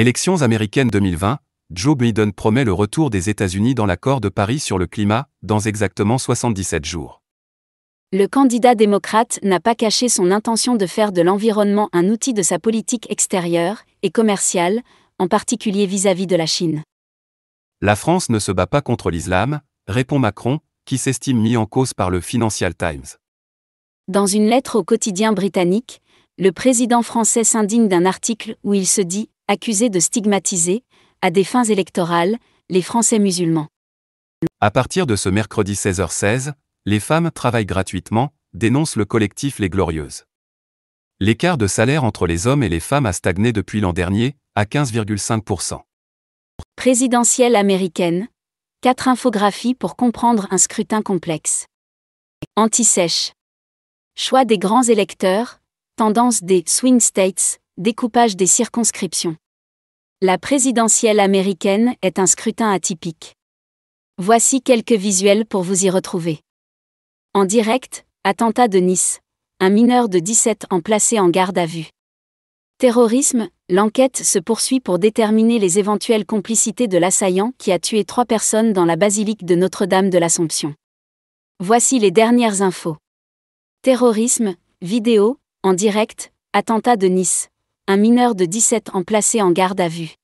Élections américaines 2020, Joe Biden promet le retour des États-Unis dans l'accord de Paris sur le climat dans exactement 77 jours. Le candidat démocrate n'a pas caché son intention de faire de l'environnement un outil de sa politique extérieure et commerciale, en particulier vis-à-vis de la Chine. La France ne se bat pas contre l'islam, répond Macron, qui s'estime mis en cause par le Financial Times. Dans une lettre au quotidien britannique, le président français s'indigne d'un article où il se dit accusé de stigmatiser, à des fins électorales, les Français musulmans. À partir de ce mercredi 16h16, les femmes travaillent gratuitement, dénonce le collectif Les Glorieuses. L'écart de salaire entre les hommes et les femmes a stagné depuis l'an dernier, à 15,5%. Présidentielle américaine. Quatre infographies pour comprendre un scrutin complexe. Anti-sèche. Choix des grands électeurs. Tendance des swing states, découpage des circonscriptions. La présidentielle américaine est un scrutin atypique. Voici quelques visuels pour vous y retrouver. En direct, attentat de Nice. Un mineur de 17 ans placé en garde à vue. Terrorisme, l'enquête se poursuit pour déterminer les éventuelles complicités de l'assaillant qui a tué trois personnes dans la basilique de Notre-Dame de l'Assomption. Voici les dernières infos. Terrorisme, vidéo, en direct, attentat de Nice un mineur de 17 ans placé en garde à vue.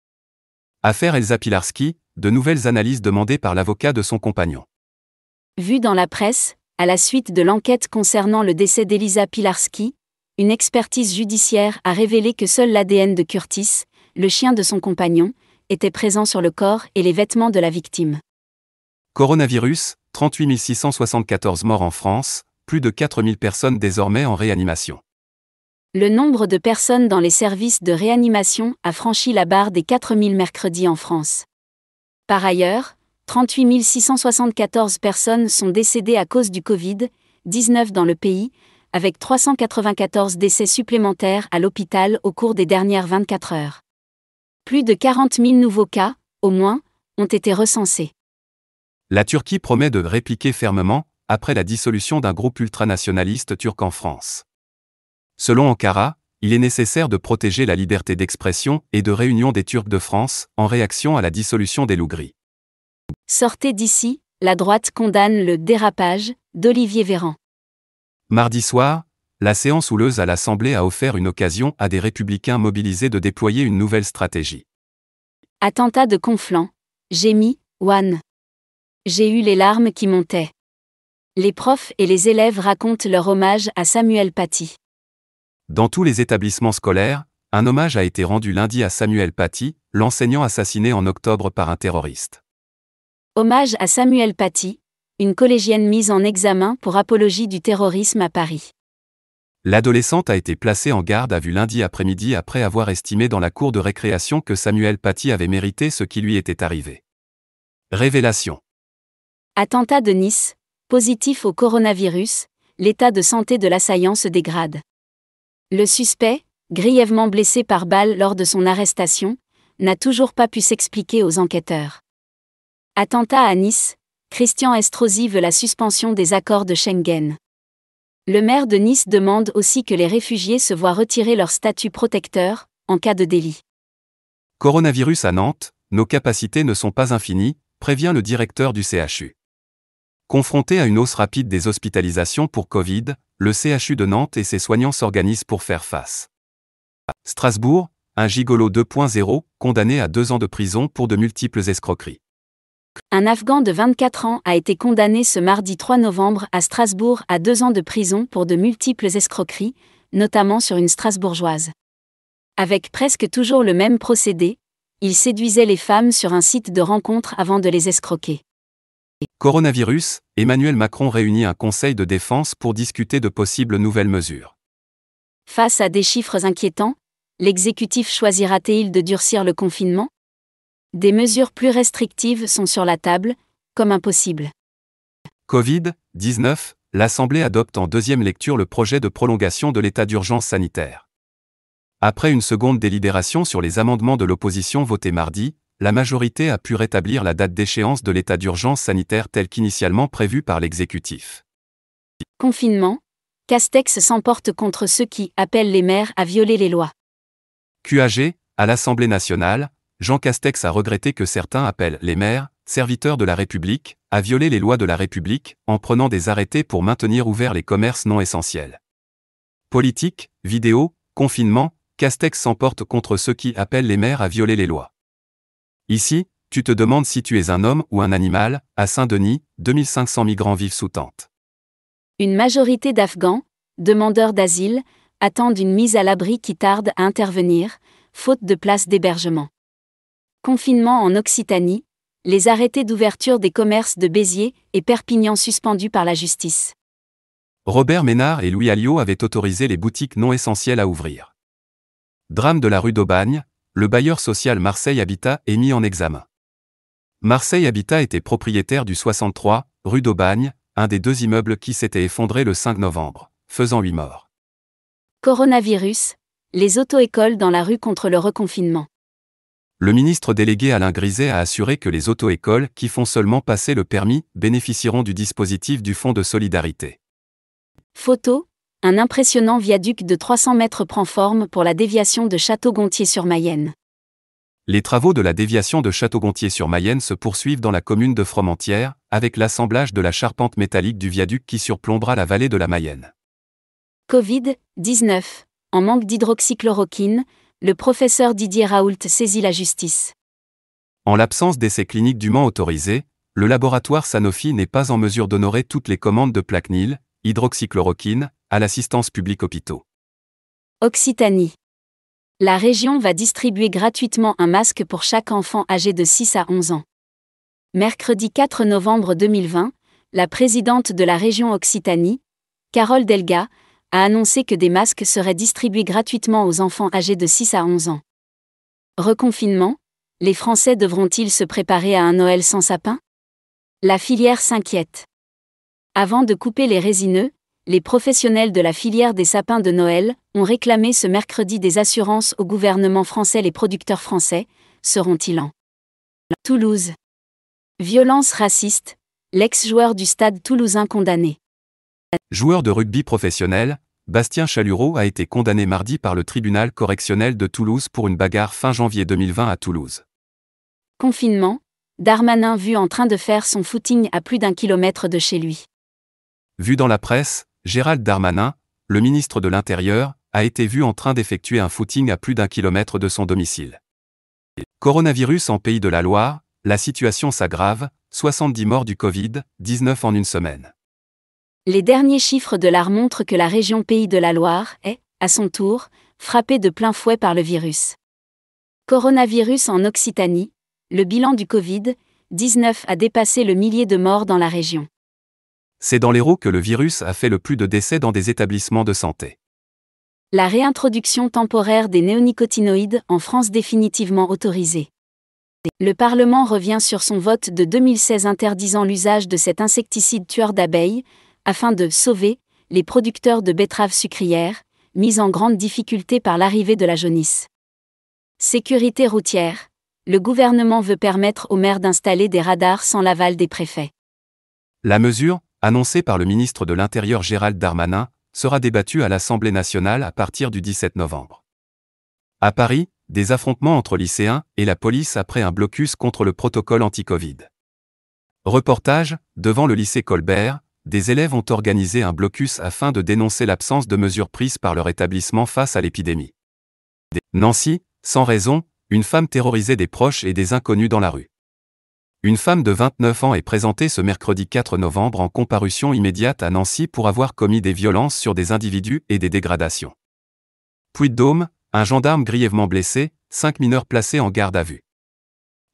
Affaire Elsa Pilarski, de nouvelles analyses demandées par l'avocat de son compagnon. Vu dans la presse, à la suite de l'enquête concernant le décès d'Elisa Pilarski, une expertise judiciaire a révélé que seul l'ADN de Curtis, le chien de son compagnon, était présent sur le corps et les vêtements de la victime. Coronavirus, 38 674 morts en France, plus de 4000 personnes désormais en réanimation le nombre de personnes dans les services de réanimation a franchi la barre des 4000 mercredis en France. Par ailleurs, 38 674 personnes sont décédées à cause du Covid-19 dans le pays, avec 394 décès supplémentaires à l'hôpital au cours des dernières 24 heures. Plus de 40 000 nouveaux cas, au moins, ont été recensés. La Turquie promet de répliquer fermement, après la dissolution d'un groupe ultranationaliste turc en France. Selon Ankara, il est nécessaire de protéger la liberté d'expression et de réunion des Turcs de France en réaction à la dissolution des gris. Sortez d'ici, la droite condamne le dérapage d'Olivier Véran. Mardi soir, la séance houleuse à l'Assemblée a offert une occasion à des républicains mobilisés de déployer une nouvelle stratégie. Attentat de Conflans. J'ai mis, one. J'ai eu les larmes qui montaient. Les profs et les élèves racontent leur hommage à Samuel Paty. Dans tous les établissements scolaires, un hommage a été rendu lundi à Samuel Paty, l'enseignant assassiné en octobre par un terroriste. Hommage à Samuel Paty, une collégienne mise en examen pour apologie du terrorisme à Paris. L'adolescente a été placée en garde à vue lundi après-midi après avoir estimé dans la cour de récréation que Samuel Paty avait mérité ce qui lui était arrivé. Révélation. Attentat de Nice, positif au coronavirus, l'état de santé de l'assaillant se dégrade. Le suspect, grièvement blessé par balle lors de son arrestation, n'a toujours pas pu s'expliquer aux enquêteurs. Attentat à Nice, Christian Estrosi veut la suspension des accords de Schengen. Le maire de Nice demande aussi que les réfugiés se voient retirer leur statut protecteur, en cas de délit. Coronavirus à Nantes, nos capacités ne sont pas infinies, prévient le directeur du CHU. Confronté à une hausse rapide des hospitalisations pour Covid, le CHU de Nantes et ses soignants s'organisent pour faire face. Strasbourg, un gigolo 2.0, condamné à deux ans de prison pour de multiples escroqueries. Un Afghan de 24 ans a été condamné ce mardi 3 novembre à Strasbourg à deux ans de prison pour de multiples escroqueries, notamment sur une Strasbourgeoise. Avec presque toujours le même procédé, il séduisait les femmes sur un site de rencontre avant de les escroquer. Coronavirus, Emmanuel Macron réunit un conseil de défense pour discuter de possibles nouvelles mesures. Face à des chiffres inquiétants, l'exécutif choisira-t-il de durcir le confinement Des mesures plus restrictives sont sur la table, comme impossible. Covid-19, l'Assemblée adopte en deuxième lecture le projet de prolongation de l'état d'urgence sanitaire. Après une seconde délibération sur les amendements de l'opposition votés mardi, la majorité a pu rétablir la date d'échéance de l'état d'urgence sanitaire tel qu'initialement prévu par l'exécutif. Confinement, Castex s'emporte contre ceux qui appellent les maires à violer les lois. QAG, à l'Assemblée nationale, Jean Castex a regretté que certains appellent les maires, serviteurs de la République, à violer les lois de la République en prenant des arrêtés pour maintenir ouverts les commerces non essentiels. Politique, vidéo, confinement, Castex s'emporte contre ceux qui appellent les maires à violer les lois. Ici, tu te demandes si tu es un homme ou un animal, à Saint-Denis, 2500 migrants vivent sous tente. Une majorité d'Afghans, demandeurs d'asile, attendent une mise à l'abri qui tarde à intervenir, faute de places d'hébergement. Confinement en Occitanie, les arrêtés d'ouverture des commerces de Béziers et Perpignan suspendus par la justice. Robert Ménard et Louis Alliot avaient autorisé les boutiques non essentielles à ouvrir. Drame de la rue d'Aubagne, le bailleur social Marseille Habitat est mis en examen. Marseille Habitat était propriétaire du 63, rue d'Aubagne, un des deux immeubles qui s'était effondré le 5 novembre, faisant huit morts. Coronavirus, les auto-écoles dans la rue contre le reconfinement. Le ministre délégué Alain Griset a assuré que les auto-écoles qui font seulement passer le permis bénéficieront du dispositif du Fonds de solidarité. Photo un impressionnant viaduc de 300 mètres prend forme pour la déviation de Château-Gontier-sur-Mayenne. Les travaux de la déviation de Château-Gontier-sur-Mayenne se poursuivent dans la commune de Fromentière, avec l'assemblage de la charpente métallique du viaduc qui surplombera la vallée de la Mayenne. Covid-19. En manque d'hydroxychloroquine, le professeur Didier Raoult saisit la justice. En l'absence d'essais cliniques dûment autorisés, le laboratoire Sanofi n'est pas en mesure d'honorer toutes les commandes de Plaquenil, hydroxychloroquine, à l'assistance publique hôpitaux. Occitanie. La région va distribuer gratuitement un masque pour chaque enfant âgé de 6 à 11 ans. Mercredi 4 novembre 2020, la présidente de la région Occitanie, Carole Delga, a annoncé que des masques seraient distribués gratuitement aux enfants âgés de 6 à 11 ans. Reconfinement Les Français devront-ils se préparer à un Noël sans sapin La filière s'inquiète. Avant de couper les résineux, les professionnels de la filière des sapins de Noël ont réclamé ce mercredi des assurances au gouvernement français. Les producteurs français seront-ils en Toulouse Violence raciste, l'ex-joueur du stade toulousain condamné. Joueur de rugby professionnel, Bastien Chalureau a été condamné mardi par le tribunal correctionnel de Toulouse pour une bagarre fin janvier 2020 à Toulouse. Confinement, Darmanin vu en train de faire son footing à plus d'un kilomètre de chez lui. Vu dans la presse, Gérald Darmanin, le ministre de l'Intérieur, a été vu en train d'effectuer un footing à plus d'un kilomètre de son domicile. Coronavirus en Pays de la Loire, la situation s'aggrave, 70 morts du Covid-19 en une semaine. Les derniers chiffres de l'art montrent que la région Pays de la Loire est, à son tour, frappée de plein fouet par le virus. Coronavirus en Occitanie, le bilan du Covid-19 a dépassé le millier de morts dans la région c'est dans les roues que le virus a fait le plus de décès dans des établissements de santé. La réintroduction temporaire des néonicotinoïdes en France définitivement autorisée. Le Parlement revient sur son vote de 2016 interdisant l'usage de cet insecticide tueur d'abeilles, afin de sauver les producteurs de betteraves sucrières, mis en grande difficulté par l'arrivée de la jaunisse. Sécurité routière. Le gouvernement veut permettre aux maires d'installer des radars sans l'aval des préfets. La mesure, annoncé par le ministre de l'Intérieur Gérald Darmanin, sera débattu à l'Assemblée nationale à partir du 17 novembre. À Paris, des affrontements entre lycéens et la police après un blocus contre le protocole anti-Covid. Reportage, devant le lycée Colbert, des élèves ont organisé un blocus afin de dénoncer l'absence de mesures prises par leur établissement face à l'épidémie. Nancy, sans raison, une femme terrorisait des proches et des inconnus dans la rue. Une femme de 29 ans est présentée ce mercredi 4 novembre en comparution immédiate à Nancy pour avoir commis des violences sur des individus et des dégradations. Puy-de-Dôme, un gendarme grièvement blessé, cinq mineurs placés en garde à vue.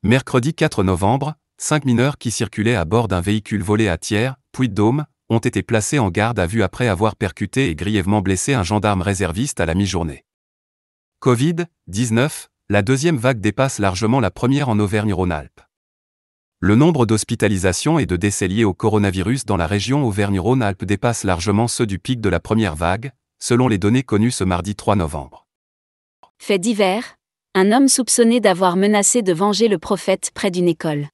Mercredi 4 novembre, cinq mineurs qui circulaient à bord d'un véhicule volé à Thiers, Puy-de-Dôme, ont été placés en garde à vue après avoir percuté et grièvement blessé un gendarme réserviste à la mi-journée. Covid-19, la deuxième vague dépasse largement la première en Auvergne-Rhône-Alpes. Le nombre d'hospitalisations et de décès liés au coronavirus dans la région Auvergne-Rhône-Alpes dépasse largement ceux du pic de la première vague, selon les données connues ce mardi 3 novembre. Fait divers, un homme soupçonné d'avoir menacé de venger le prophète près d'une école.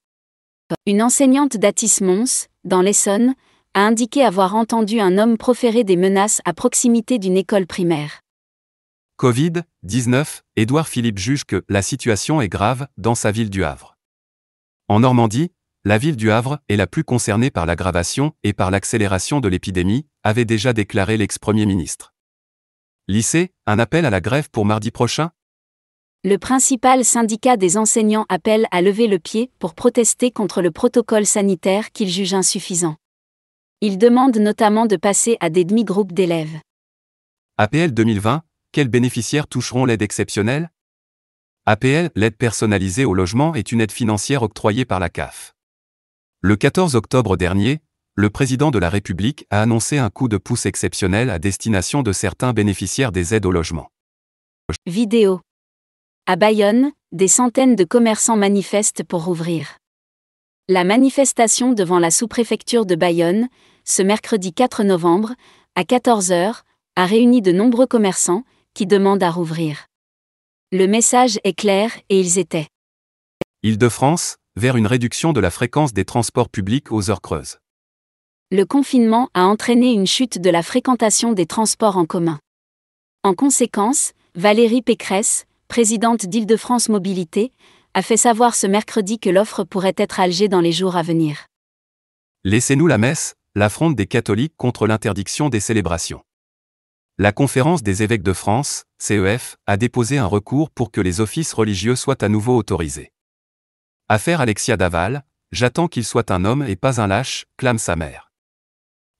Une enseignante d'Atis Mons, dans l'Essonne, a indiqué avoir entendu un homme proférer des menaces à proximité d'une école primaire. Covid-19, Édouard Philippe juge que la situation est grave dans sa ville du Havre. En Normandie, la ville du Havre est la plus concernée par l'aggravation et par l'accélération de l'épidémie, avait déjà déclaré l'ex-premier ministre. Lycée, un appel à la grève pour mardi prochain Le principal syndicat des enseignants appelle à lever le pied pour protester contre le protocole sanitaire qu'il juge insuffisant. Il demande notamment de passer à des demi-groupes d'élèves. APL 2020, quels bénéficiaires toucheront l'aide exceptionnelle APL, l'aide personnalisée au logement est une aide financière octroyée par la CAF. Le 14 octobre dernier, le président de la République a annoncé un coup de pouce exceptionnel à destination de certains bénéficiaires des aides au logement. Vidéo. À Bayonne, des centaines de commerçants manifestent pour rouvrir. La manifestation devant la sous-préfecture de Bayonne, ce mercredi 4 novembre, à 14h, a réuni de nombreux commerçants qui demandent à rouvrir. Le message est clair et ils étaient. Île-de-France, vers une réduction de la fréquence des transports publics aux heures creuses. Le confinement a entraîné une chute de la fréquentation des transports en commun. En conséquence, Valérie Pécresse, présidente d'Île-de-France Mobilité, a fait savoir ce mercredi que l'offre pourrait être allégée dans les jours à venir. Laissez-nous la messe, l'affronte des catholiques contre l'interdiction des célébrations. La Conférence des évêques de France, CEF, a déposé un recours pour que les offices religieux soient à nouveau autorisés. Affaire Alexia Daval, j'attends qu'il soit un homme et pas un lâche, clame sa mère.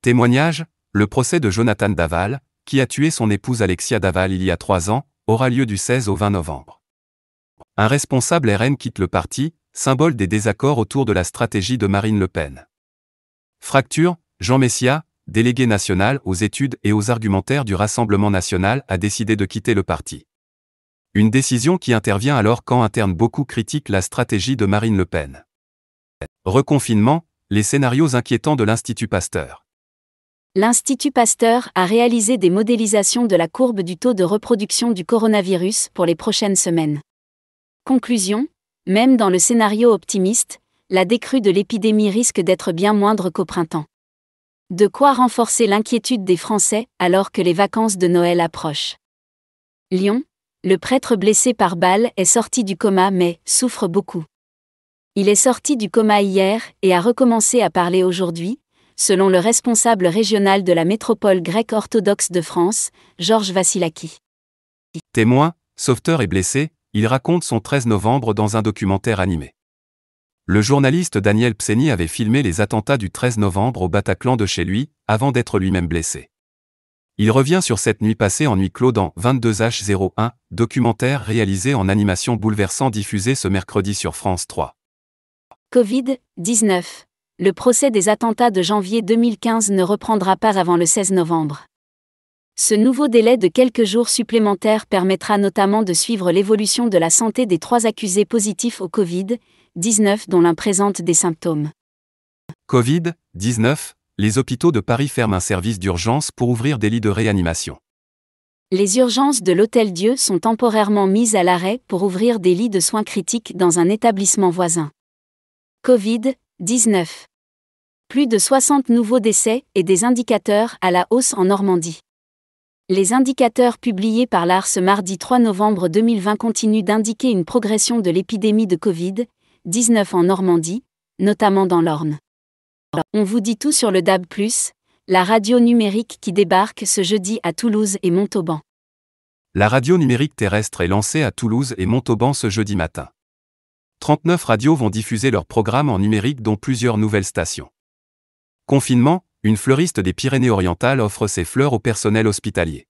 Témoignage, le procès de Jonathan Daval, qui a tué son épouse Alexia Daval il y a trois ans, aura lieu du 16 au 20 novembre. Un responsable RN quitte le parti, symbole des désaccords autour de la stratégie de Marine Le Pen. Fracture, Jean Messia, délégué national aux études et aux argumentaires du Rassemblement national, a décidé de quitter le parti. Une décision qui intervient alors quand interne beaucoup critiquent la stratégie de Marine Le Pen. Reconfinement, les scénarios inquiétants de l'Institut Pasteur. L'Institut Pasteur a réalisé des modélisations de la courbe du taux de reproduction du coronavirus pour les prochaines semaines. Conclusion, même dans le scénario optimiste, la décrue de l'épidémie risque d'être bien moindre qu'au printemps. De quoi renforcer l'inquiétude des Français alors que les vacances de Noël approchent. Lyon, le prêtre blessé par balle est sorti du coma mais souffre beaucoup. Il est sorti du coma hier et a recommencé à parler aujourd'hui, selon le responsable régional de la métropole grecque orthodoxe de France, Georges Vassilaki. Témoin, sauveteur et blessé, il raconte son 13 novembre dans un documentaire animé. Le journaliste Daniel Pseny avait filmé les attentats du 13 novembre au Bataclan de chez lui, avant d'être lui-même blessé. Il revient sur cette nuit passée en nuit clos dans 22H01, documentaire réalisé en animation bouleversant diffusé ce mercredi sur France 3. Covid-19. Le procès des attentats de janvier 2015 ne reprendra pas avant le 16 novembre. Ce nouveau délai de quelques jours supplémentaires permettra notamment de suivre l'évolution de la santé des trois accusés positifs au Covid, 19 dont l'un présente des symptômes. Covid-19, les hôpitaux de Paris ferment un service d'urgence pour ouvrir des lits de réanimation. Les urgences de l'Hôtel Dieu sont temporairement mises à l'arrêt pour ouvrir des lits de soins critiques dans un établissement voisin. Covid-19. Plus de 60 nouveaux décès et des indicateurs à la hausse en Normandie. Les indicateurs publiés par l'ARS mardi 3 novembre 2020 continuent d'indiquer une progression de l'épidémie de Covid, 19 en Normandie, notamment dans l'Orne. On vous dit tout sur le DAB+, la radio numérique qui débarque ce jeudi à Toulouse et Montauban. La radio numérique terrestre est lancée à Toulouse et Montauban ce jeudi matin. 39 radios vont diffuser leur programme en numérique dont plusieurs nouvelles stations. Confinement, une fleuriste des Pyrénées-Orientales offre ses fleurs au personnel hospitalier.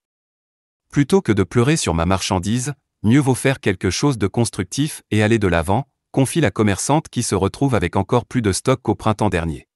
Plutôt que de pleurer sur ma marchandise, mieux vaut faire quelque chose de constructif et aller de l'avant, confie la commerçante qui se retrouve avec encore plus de stock qu'au printemps dernier.